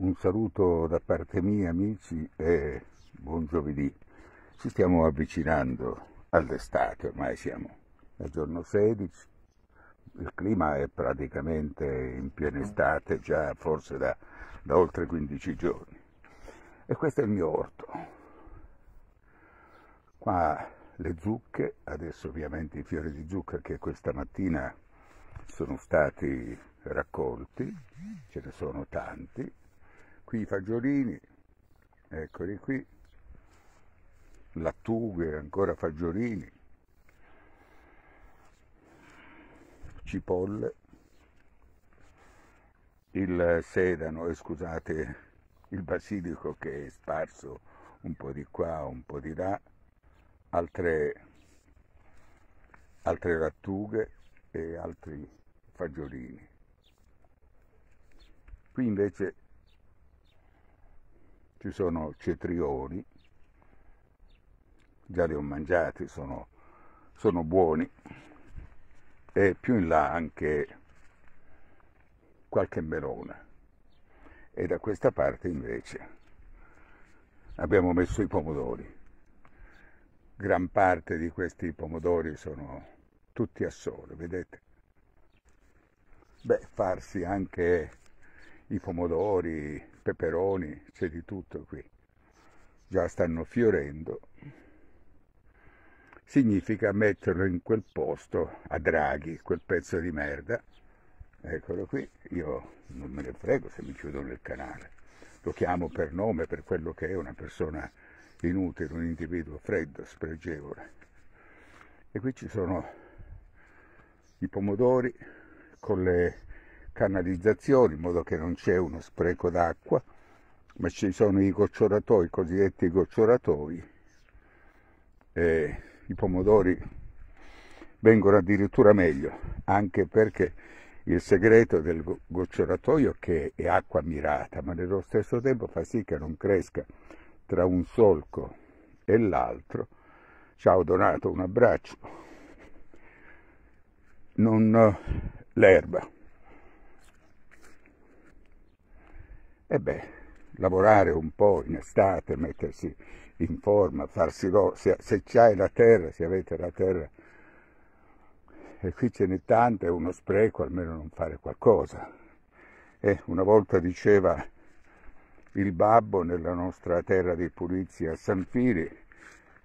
un saluto da parte mia amici e buon giovedì. Ci stiamo avvicinando all'estate, ormai siamo al giorno 16, il clima è praticamente in piena estate già forse da, da oltre 15 giorni. E questo è il mio orto. Qua le zucche, adesso ovviamente i fiori di zucca che questa mattina sono stati raccolti, ce ne sono tanti, qui i fagiolini, eccoli qui, lattughe, ancora fagiolini, cipolle, il sedano, eh, scusate, il basilico che è sparso un po' di qua, un po' di là, altre, altre lattughe e altri fagiolini. Qui invece ci sono cetrioli, già li ho mangiati, sono, sono buoni, e più in là anche qualche melona. E da questa parte invece abbiamo messo i pomodori. Gran parte di questi pomodori sono tutti a sole, vedete? Beh, farsi anche i pomodori peperoni, c'è di tutto qui, già stanno fiorendo, significa metterlo in quel posto a Draghi, quel pezzo di merda, eccolo qui, io non me ne frego se mi chiudono il canale, lo chiamo per nome, per quello che è una persona inutile, un individuo freddo, spregevole. E qui ci sono i pomodori con le canalizzazioni, in modo che non c'è uno spreco d'acqua, ma ci sono i gocciolatoi, i cosiddetti gocciolatoi. E I pomodori vengono addirittura meglio, anche perché il segreto del gocciolatoio che è acqua mirata, ma nello stesso tempo fa sì che non cresca tra un solco e l'altro. Ciao Donato, un abbraccio. Non eh, l'erba. E beh, lavorare un po' in estate, mettersi in forma, farsi go, se, se c'hai la terra, se avete la terra, e qui ce n'è tanta, è uno spreco almeno non fare qualcosa. E eh, una volta diceva il babbo nella nostra terra di Pulizia a San Fili,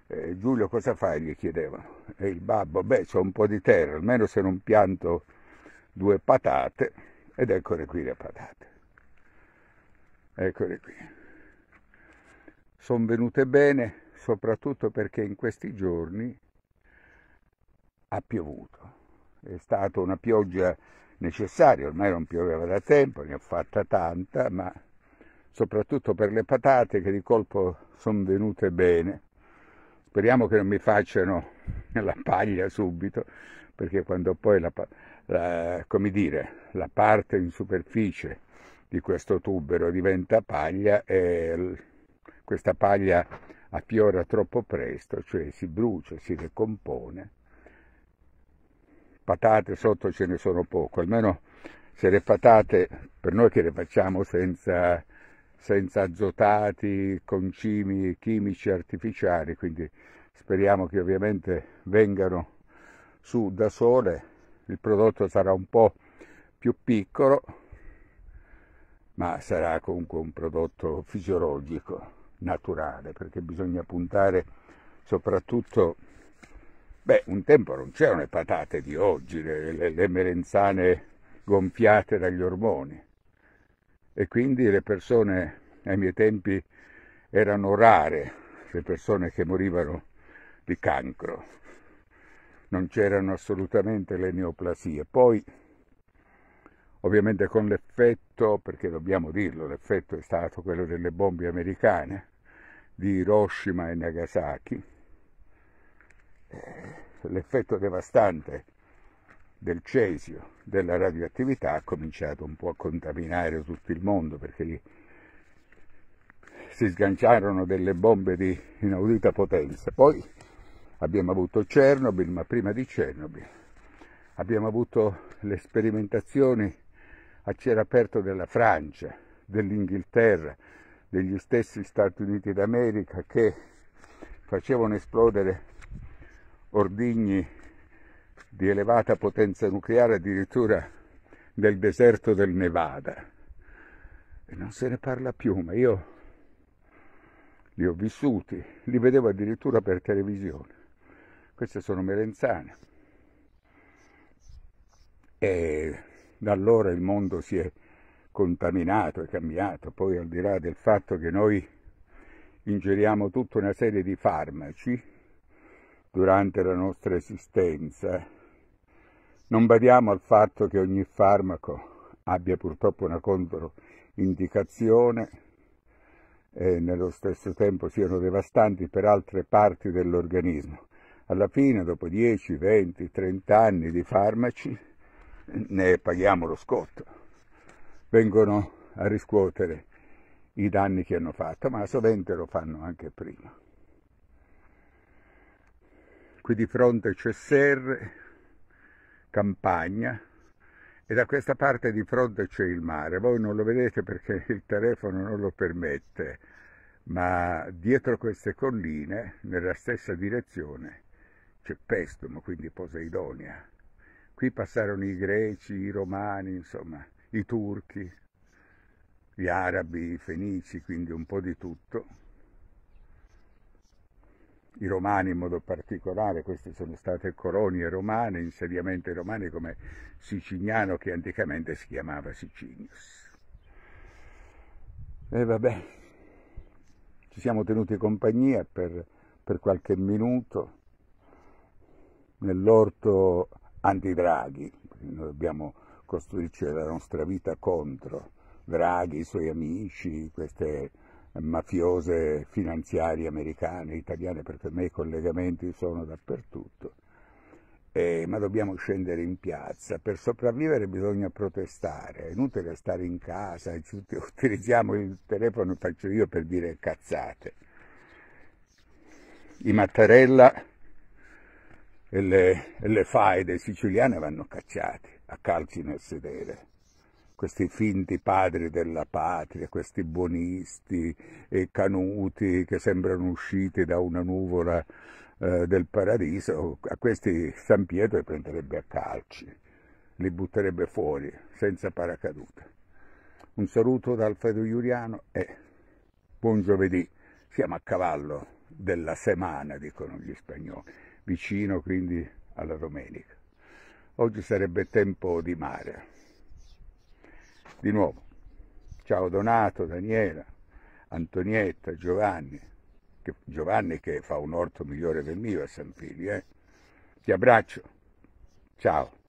eh, Giulio cosa fai? gli chiedevano. E il babbo, beh c'è un po' di terra, almeno se non pianto due patate, ed eccole qui le patate eccole qui sono venute bene soprattutto perché in questi giorni ha piovuto è stata una pioggia necessaria ormai non pioveva da tempo ne ho fatta tanta ma soprattutto per le patate che di colpo sono venute bene speriamo che non mi facciano la paglia subito perché quando poi la, la, dire, la parte in superficie di questo tubero diventa paglia e questa paglia affiora troppo presto, cioè si brucia, si decompone. Patate sotto ce ne sono poco, almeno se le patate, per noi che le facciamo senza, senza azotati, concimi chimici artificiali, quindi speriamo che ovviamente vengano su da sole, il prodotto sarà un po' più piccolo, ma sarà comunque un prodotto fisiologico, naturale, perché bisogna puntare soprattutto... Beh, un tempo non c'erano le patate di oggi, le, le, le merenzane gonfiate dagli ormoni e quindi le persone ai miei tempi erano rare, le persone che morivano di cancro, non c'erano assolutamente le neoplasie. Poi ovviamente con l'effetto, perché dobbiamo dirlo, l'effetto è stato quello delle bombe americane di Hiroshima e Nagasaki, eh, l'effetto devastante del cesio, della radioattività, ha cominciato un po' a contaminare tutto il mondo perché lì si sganciarono delle bombe di inaudita potenza. Poi abbiamo avuto Chernobyl, ma prima di Chernobyl abbiamo avuto le sperimentazioni a cielo aperto della Francia, dell'Inghilterra, degli stessi Stati Uniti d'America che facevano esplodere ordigni di elevata potenza nucleare addirittura nel deserto del Nevada. E non se ne parla più, ma io li ho vissuti, li vedevo addirittura per televisione. Queste sono merenzane. E da allora il mondo si è contaminato, è cambiato, poi al di là del fatto che noi ingeriamo tutta una serie di farmaci durante la nostra esistenza, non badiamo al fatto che ogni farmaco abbia purtroppo una controindicazione e nello stesso tempo siano devastanti per altre parti dell'organismo. Alla fine, dopo 10, 20, 30 anni di farmaci, ne paghiamo lo scotto, vengono a riscuotere i danni che hanno fatto, ma sovente lo fanno anche prima. Qui di fronte c'è Serre, Campagna, e da questa parte di fronte c'è il mare. Voi non lo vedete perché il telefono non lo permette, ma dietro queste colline, nella stessa direzione, c'è Pestum, quindi Poseidonia. Qui passarono i greci, i romani, insomma, i turchi, gli arabi, i fenici, quindi un po' di tutto. I romani in modo particolare, queste sono state colonie romane, insediamenti romani come Sicignano che anticamente si chiamava Sicinius. E vabbè, ci siamo tenuti compagnia per, per qualche minuto nell'orto anti-Draghi, noi dobbiamo costruirci la nostra vita contro Draghi, i suoi amici, queste mafiose finanziarie americane, italiane, perché a me i collegamenti sono dappertutto. Eh, ma dobbiamo scendere in piazza. Per sopravvivere bisogna protestare, è inutile stare in casa, utilizziamo il telefono, faccio io per dire cazzate. I Mattarella e le, e le faide siciliane vanno cacciate a calci nel sedere questi finti padri della patria, questi buonisti e canuti che sembrano usciti da una nuvola eh, del paradiso, a questi San Pietro li prenderebbe a calci, li butterebbe fuori senza paracadute. Un saluto da Alfredo Iuriano e buon giovedì, siamo a cavallo della semana, dicono gli spagnoli vicino quindi alla domenica. Oggi sarebbe tempo di mare. Di nuovo, ciao Donato, Daniela, Antonietta, Giovanni, che, Giovanni che fa un orto migliore del mio a San Fili, eh? Ti abbraccio, ciao.